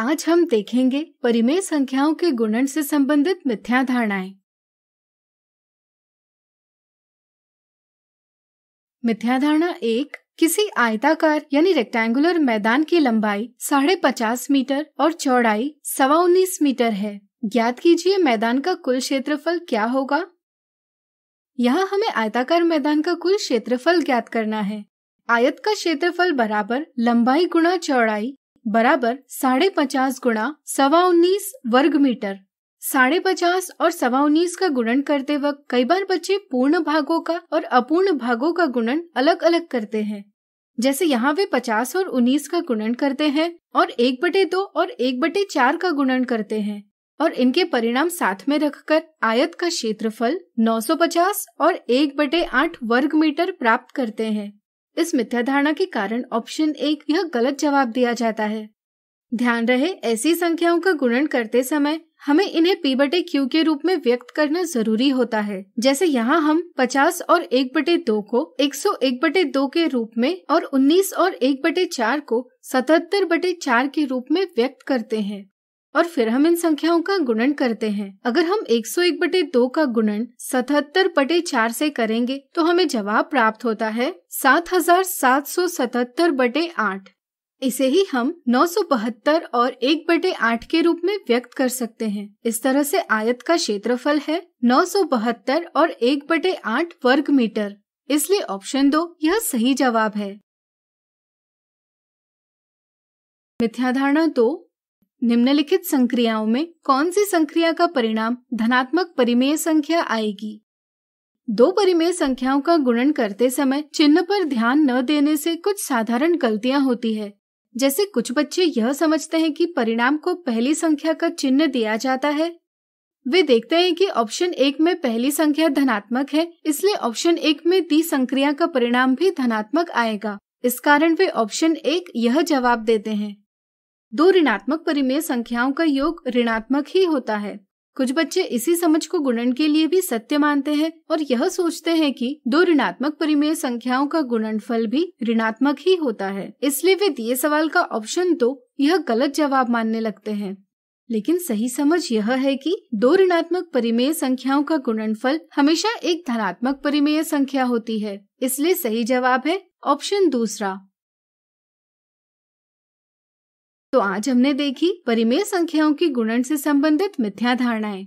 आज हम देखेंगे परिमेय संख्याओं के गुणन से संबंधित मिथ्या धारणाएं मिथ्या धारणा एक किसी आयताकार यानी रेक्टेंगुलर मैदान की लंबाई साढ़े पचास मीटर और चौड़ाई सवा उन्नीस मीटर है ज्ञात कीजिए मैदान का कुल क्षेत्रफल क्या होगा यहाँ हमें आयताकार मैदान का कुल क्षेत्रफल ज्ञात करना है आयत का क्षेत्रफल बराबर लंबाई गुणा चौड़ाई बराबर साढ़े पचास गुणा सवा उन्नीस वर्ग मीटर साढ़े पचास और सवा उन्नीस का गुणन करते वक्त कई बार बच्चे पूर्ण भागों का और अपूर्ण भागों का गुणन अलग अलग करते हैं जैसे यहाँ वे पचास और उन्नीस का गुणन करते हैं और एक बटे दो और एक बटे चार का गुणन करते हैं और इनके परिणाम साथ में रखकर आयत का क्षेत्रफल 950 और एक बटे आठ वर्ग मीटर प्राप्त करते हैं इस मिथ्याधारणा के कारण ऑप्शन एक यह गलत जवाब दिया जाता है ध्यान रहे ऐसी संख्याओं का गुणन करते समय हमें इन्हें पी बटे क्यू के रूप में व्यक्त करना जरूरी होता है जैसे यहाँ हम 50 और एक बटे दो को 101 बटे दो के रूप में और 19 और एक बटे चार को 77 बटे चार के रूप में व्यक्त करते हैं और फिर हम इन संख्याओं का गुणन करते हैं अगर हम 101 बटे दो का गुणन 77 बटे चार से करेंगे तो हमें जवाब प्राप्त होता है 7777 बटे आठ इसे ही हम नौ और 1 बटे आठ के रूप में व्यक्त कर सकते हैं इस तरह से आयत का क्षेत्रफल है नौ और 1 बटे आठ वर्ग मीटर इसलिए ऑप्शन दो यह सही जवाब है मिथ्याधारणा दो निम्नलिखित संक्रियाओं में कौन सी संक्रिया का परिणाम धनात्मक परिमेय संख्या आएगी दो परिमेय संख्याओं का गुणन करते समय चिन्ह पर ध्यान न देने से कुछ साधारण गलतियां होती है जैसे कुछ बच्चे यह समझते हैं कि परिणाम को पहली संख्या का चिन्ह दिया जाता है वे देखते हैं कि ऑप्शन एक में पहली संख्या धनात्मक है इसलिए ऑप्शन एक में दी संक्रिया का परिणाम भी धनात्मक आएगा इस कारण वे ऑप्शन एक यह जवाब देते हैं दो ऋणात्मक परिमेय संख्याओं का योग ऋणात्मक ही होता है कुछ बच्चे इसी समझ को गुणन के लिए भी सत्य मानते हैं और यह सोचते हैं कि दो ऋणात्मक परिमेय संख्याओं का गुणनफल भी ऋणात्मक ही होता है इसलिए वे दिए सवाल का ऑप्शन तो यह गलत जवाब मानने लगते हैं लेकिन सही समझ यह है कि दो ऋणात्मक परिमेय संख्याओं का गुणनफल हमेशा एक धनात्मक परिमेय संख्या होती है इसलिए सही जवाब है ऑप्शन दूसरा तो आज हमने देखी परिमेय संख्याओं की गुणन से संबंधित मिथ्या धारणाएं